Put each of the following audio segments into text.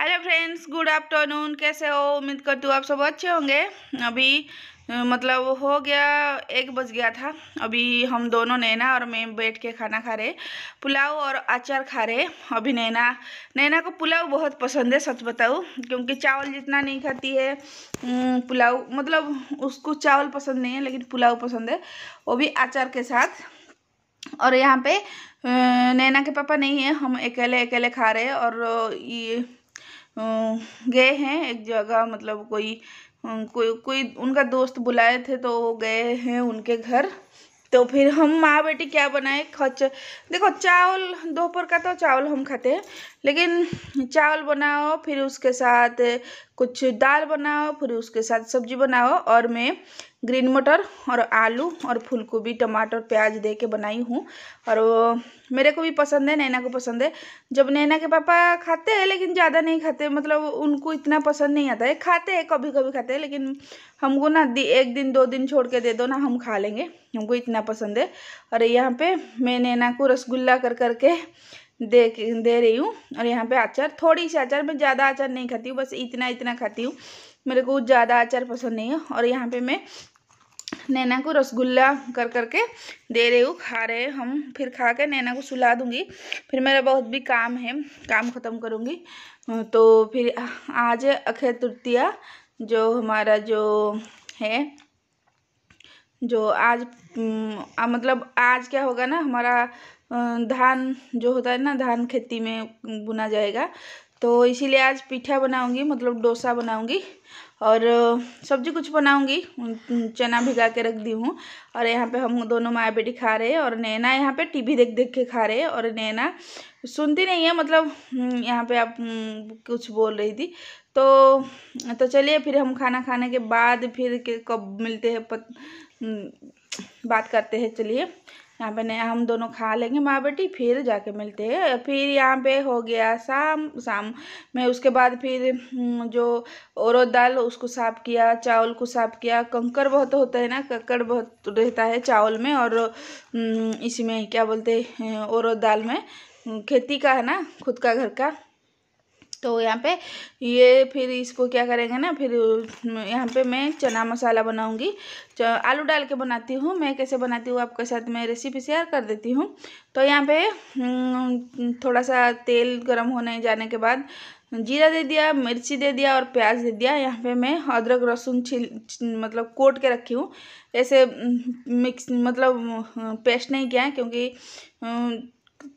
hello friends good afternoon कैसे हो उम्मीद करती हूँ आप सब अच्छे होंगे अभी मतलब हो गया एक बज गया था अभी हम दोनों नैना और मैं बैठ के खाना खा रहे पुलाव और अचार खा रहे अभी नैना नैना को पुलाव बहुत पसंद है सच बताऊँ क्योंकि चावल जितना नहीं खाती है पुलाव मतलब उसको चावल पसंद नहीं है लेकिन पुलाव पसंद है वो भी अचार के साथ और यहाँ पे नैना के पापा नहीं है हम अकेले अकेले खा रहे और ये गए हैं एक जगह मतलब कोई कोई कोई उनका दोस्त बुलाए थे तो वो गए हैं उनके घर तो फिर हम माँ बेटी क्या बनाए खच देखो चावल दोपहर का तो चावल हम खाते हैं लेकिन चावल बनाओ फिर उसके साथ कुछ दाल बनाओ फिर उसके साथ सब्जी बनाओ और मैं ग्रीन मटर और आलू और फूल गोभी टमाटर प्याज दे के बनाई हूँ और मेरे को भी पसंद है नैना को पसंद है जब नैना के पापा खाते हैं लेकिन ज़्यादा नहीं खाते मतलब उनको इतना पसंद नहीं आता है खाते हैं कभी कभी खाते हैं लेकिन हमको ना एक दिन दो दिन छोड़ के दे दो ना हम खा लेंगे हमको इतना पसंद है और यहाँ पर मैं नैना को रसगुल्ला कर करके दे दे रही हूँ और यहाँ पे अचार थोड़ी सी अचार मैं ज़्यादा अचार नहीं खाती हूँ बस इतना इतना खाती हूँ मेरे को ज़्यादा अचार पसंद नहीं है और यहाँ पे मैं नैना को रसगुल्ला कर करके दे रही हूँ खा रहे हम फिर खा के नैना को सुला दूँगी फिर मेरा बहुत भी काम है काम ख़त्म करूँगी तो फिर आज अक्षय तृतीया जो हमारा जो है जो आज आ, मतलब आज क्या होगा ना हमारा धान जो होता है ना धान खेती में बुना जाएगा तो इसीलिए आज पीठा बनाऊंगी मतलब डोसा बनाऊंगी और सब्जी कुछ बनाऊंगी चना भिगा के रख दी हूँ और यहाँ पे हम दोनों माया बेटी खा रहे हैं और नैना यहाँ पे टीवी देख देख के खा रहे हैं और नैना सुनती नहीं है मतलब हम्म, यहाँ पे आप हम्म, कुछ बोल रही थी तो तो चलिए फिर हम खाना खाने के बाद फिर के कब मिलते हैं हम्म, बात करते हैं चलिए यहाँ पे नहीं हम दोनों खा लेंगे माँ बेटी फिर जाके मिलते हैं फिर यहाँ पे हो गया शाम शाम में उसके बाद फिर हम्म, जो औरत दाल उसको साफ़ किया चावल को साफ़ किया कंकर बहुत होता है ना कंकर बहुत रहता है चावल में और हम्म, इसमें क्या बोलते हैं औरत दाल में खेती का है ना खुद का घर का तो यहाँ पे ये फिर इसको क्या करेंगे ना फिर यहाँ पे मैं चना मसाला बनाऊँगी आलू डाल के बनाती हूँ मैं कैसे बनाती हूँ आपके साथ मैं रेसिपी शेयर कर देती हूँ तो यहाँ पे हम्म, थोड़ा सा तेल गर्म होने जाने के बाद जीरा दे दिया मिर्ची दे दिया और प्याज दे दिया यहाँ पे मैं अदरक लहसुन छिल मतलब कोट के रखी हूँ ऐसे हम्म, मिक्स मतलब हम्म, पेस्ट नहीं किया है क्योंकि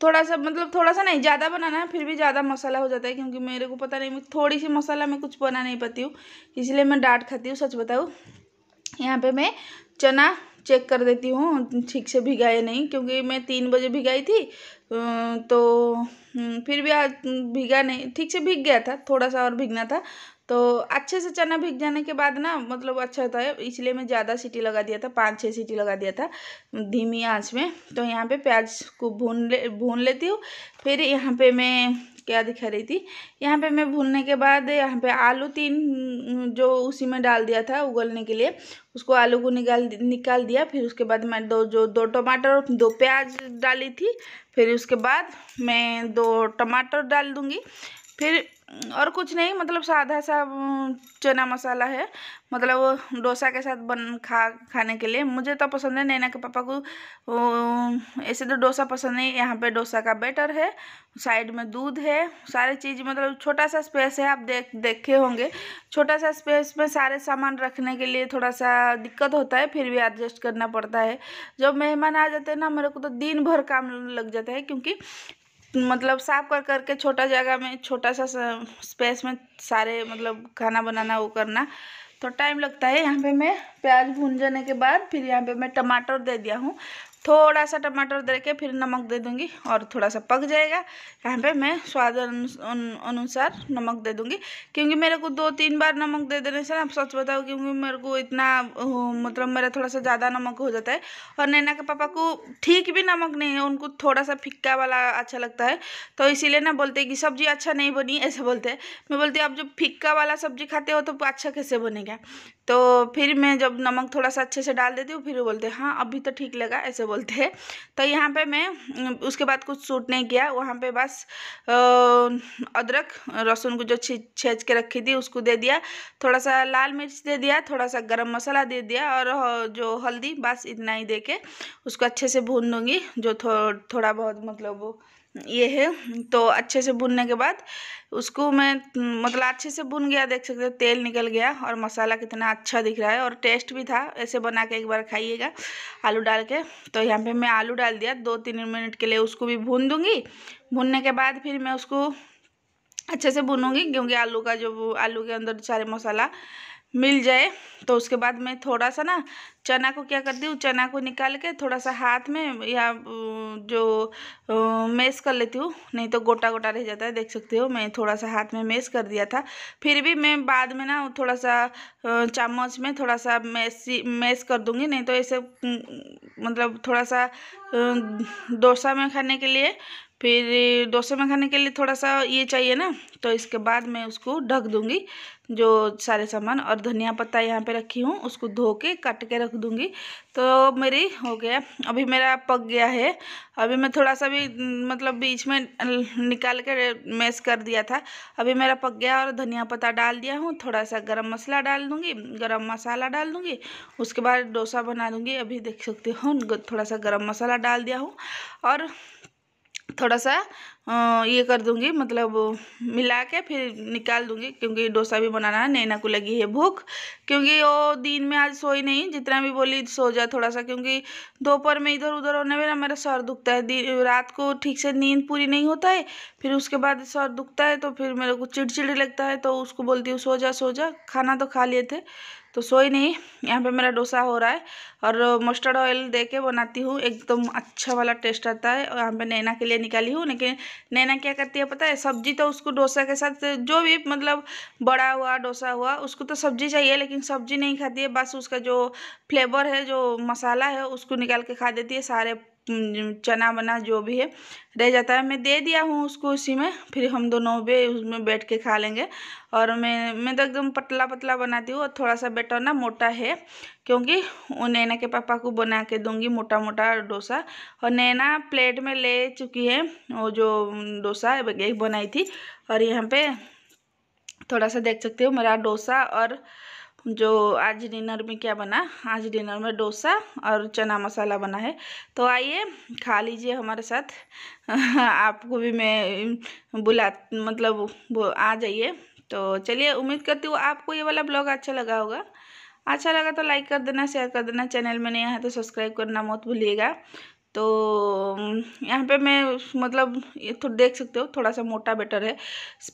थोड़ा सा मतलब थोड़ा सा नहीं ज़्यादा बनाना है फिर भी ज़्यादा मसाला हो जाता है क्योंकि मेरे को पता नहीं थोड़ी सी मसाला मैं कुछ बना नहीं पाती हूँ इसलिए मैं डांट खाती हूँ सच बताऊँ यहाँ पे मैं चना चेक कर देती हूँ ठीक से भिगाए नहीं क्योंकि मैं तीन बजे भिगाई थी तो हम्म, फिर भी आज भीगा नहीं ठीक से भीग गया था थोड़ा सा और भीगना था तो अच्छे से चना भीग जाने के बाद ना मतलब अच्छा होता है इसलिए मैं ज़्यादा सीटी लगा दिया था पाँच छः सीटी लगा दिया था धीमी आंच में तो यहाँ पे प्याज को भून ले भून लेती हूँ फिर यहाँ पे मैं क्या दिखा रही थी यहाँ पे मैं भूनने के बाद यहाँ पे आलू तीन जो उसी में डाल दिया था उगलने के लिए उसको आलू को निकाल निकाल दिया फिर उसके बाद मैं दो जो दो टमाटर और दो प्याज डाली थी फिर उसके बाद मैं दो टमाटर डाल दूँगी फिर और कुछ नहीं मतलब सादा सा चना मसाला है मतलब डोसा के साथ बन खा खाने के लिए मुझे तो पसंद है नैना के पापा को ऐसे तो डोसा पसंद नहीं यहाँ पे डोसा का बेटर है साइड में दूध है सारे चीज़ मतलब छोटा सा स्पेस है आप देख देखे होंगे छोटा सा स्पेस में सारे सामान रखने के लिए थोड़ा सा दिक्कत होता है फिर भी एडजस्ट करना पड़ता है जब मेहमान आ जाते हैं ना मेरे को तो दिन भर काम लग जाता है क्योंकि मतलब साफ कर करके छोटा जगह में छोटा सा स्पेस में सारे मतलब खाना बनाना वो करना तो टाइम लगता है यहाँ पे मैं प्याज भून जाने के बाद फिर यहाँ पे मैं टमाटर दे दिया हूँ थोड़ा सा टमाटर दे के फिर नमक दे दूँगी और थोड़ा सा पक जाएगा यहाँ पे मैं स्वाद अनुसार नमक दे दूँगी क्योंकि मेरे को दो तीन बार नमक दे देने से ना आप सच बताओ क्योंकि मेरे को इतना मतलब मेरा थोड़ा सा ज़्यादा नमक हो जाता है और नैना के पापा को ठीक भी नमक नहीं है उनको थोड़ा सा फिक्का वाला अच्छा लगता है तो इसीलिए ना बोलते कि सब्जी अच्छा नहीं बनी ऐसे बोलते मैं बोलती आप जब फिक्का वाला सब्जी खाते हो तो अच्छा कैसे बनेगा तो फिर मैं जब नमक थोड़ा सा अच्छे से डाल देती हूँ फिर वो बोलते हाँ अभी तो ठीक लगा ऐसे बोलते हैं तो यहाँ पे मैं उसके बाद कुछ सूट नहीं किया वहाँ पे बस अदरक लहसुन को जो छेच के रखी थी उसको दे दिया थोड़ा सा लाल मिर्च दे दिया थोड़ा सा गरम मसाला दे दिया और जो हल्दी बस इतना ही दे के उसको अच्छे से भून दूँगी जो थो, थोड़ा बहुत मतलब ये है तो अच्छे से भुनने के बाद उसको मैं मतलब अच्छे से भुन गया देख सकते हो तेल निकल गया और मसाला कितना अच्छा दिख रहा है और टेस्ट भी था ऐसे बना के एक बार खाइएगा आलू डाल के तो यहाँ पे मैं आलू डाल दिया दो तीन मिनट के लिए उसको भी भून दूँगी भूनने के बाद फिर मैं उसको अच्छे से भूनूंगी क्योंकि आलू का जो आलू के अंदर सारे मसाला मिल जाए तो उसके बाद मैं थोड़ा सा ना चना को क्या करती हूँ चना को निकाल के थोड़ा सा हाथ में या जो मेस कर लेती हूँ नहीं तो गोटा गोटा रह जाता है देख सकते हो मैं थोड़ा सा हाथ में मेस कर दिया था फिर भी मैं बाद में ना थोड़ा सा चम्मच में थोड़ा सा मेसी मेस कर दूँगी नहीं तो ऐसे मतलब थोड़ा सा डोसा में खाने के लिए फिर डोसे में खाने के लिए थोड़ा सा ये चाहिए ना तो इसके बाद मैं उसको ढक दूंगी जो सारे सामान और धनिया पत्ता यहाँ पे रखी हूँ उसको धो के काट के रख दूंगी तो मेरी हो गया अभी मेरा पक गया है अभी मैं थोड़ा सा भी मतलब बीच में निकाल के मैश कर दिया था अभी मेरा पक गया और धनिया पत्ता डाल दिया हूँ थोड़ा सा गरम मसाला डाल दूँगी गरम मसाला डाल दूँगी उसके बाद डोसा बना दूँगी अभी देख सकती हूँ थोड़ा सा गरम मसाला डाल दिया हूँ और थोड़ा सा हाँ, ये कर दूँगी मतलब मिला के फिर निकाल दूँगी क्योंकि डोसा भी बनाना है नैना को लगी है भूख क्योंकि वो दिन में आज सोई नहीं जितना भी बोली सो जा थोड़ा सा क्योंकि दोपहर में इधर उधर होने में ना मेरा सर दुखता है रात को ठीक से नींद पूरी नहीं होता है फिर उसके बाद सर दुखता है तो फिर मेरे को चिड़चिड़ लगता है तो उसको बोलती हूँ सो जा सो जा खाना तो खा लिए थे तो सोई नहीं यहाँ पे मेरा डोसा हो रहा है और मस्टर्ड ऑयल दे के बनाती हूँ एकदम अच्छा वाला टेस्ट आता है और यहाँ पे नैना के लिए निकाली हूँ लेकिन नैना क्या करती है पता है सब्जी तो उसको डोसा के साथ जो भी मतलब बड़ा हुआ डोसा हुआ उसको तो सब्जी चाहिए लेकिन सब्जी नहीं खाती है बस उसका जो फ्लेवर है जो मसाला है उसको निकाल के खा देती है सारे चना बना जो भी है रह जाता है मैं दे दिया हूँ उसको उसी में फिर हम दोनों भी उसमें बैठ के खा लेंगे और मैं मैं तो एकदम पतला पतला बनाती हूँ और थोड़ा सा बेटर ना मोटा है क्योंकि नैना के पापा को बना के दूंगी मोटा मोटा डोसा और नैना प्लेट में ले चुकी है वो जो डोसा एक बनाई थी और यहाँ पे थोड़ा सा देख सकते हो मेरा डोसा और जो आज डिनर में क्या बना आज डिनर में डोसा और चना मसाला बना है तो आइए खा लीजिए हमारे साथ आपको भी मैं बुला मतलब आ जाइए तो चलिए उम्मीद करती हूँ आपको ये वाला ब्लॉग अच्छा लगा होगा अच्छा लगा तो लाइक कर देना शेयर कर देना चैनल में नहीं आया तो सब्सक्राइब करना मत भूलिएगा तो यहाँ पे मैं मतलब ये तो देख सकते हो थोड़ा सा मोटा बैटर है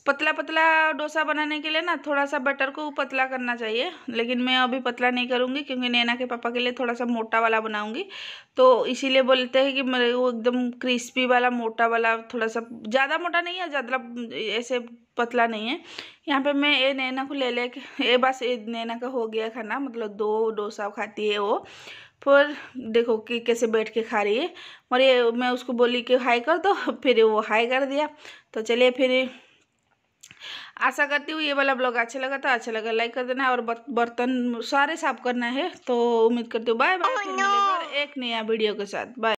पतला पतला डोसा बनाने के लिए ना थोड़ा सा बैटर को पतला करना चाहिए लेकिन मैं अभी पतला नहीं करूँगी क्योंकि नैना के पापा के लिए थोड़ा सा मोटा वाला बनाऊँगी तो इसीलिए बोलते हैं कि मेरे वो एकदम क्रिस्पी वाला मोटा वाला थोड़ा सा ज़्यादा मोटा नहीं है ज़्यादा ऐसे पतला नहीं है यहाँ पे मैं ये नैना को ले लेके ये बस ये नैना का हो गया खाना मतलब दो डोसा खाती है वो फिर देखो कि कैसे बैठ के खा रही है और ये मैं उसको बोली कि हाई कर दो फिर वो हाई कर दिया तो चलिए फिर आशा करती हूँ ये वाला ब्लॉग अच्छा लगा था अच्छा लगा लाइक कर देना और बर्तन सारे साफ करना है तो उम्मीद करती हूँ बाय बाय oh एक नया वीडियो के साथ बाय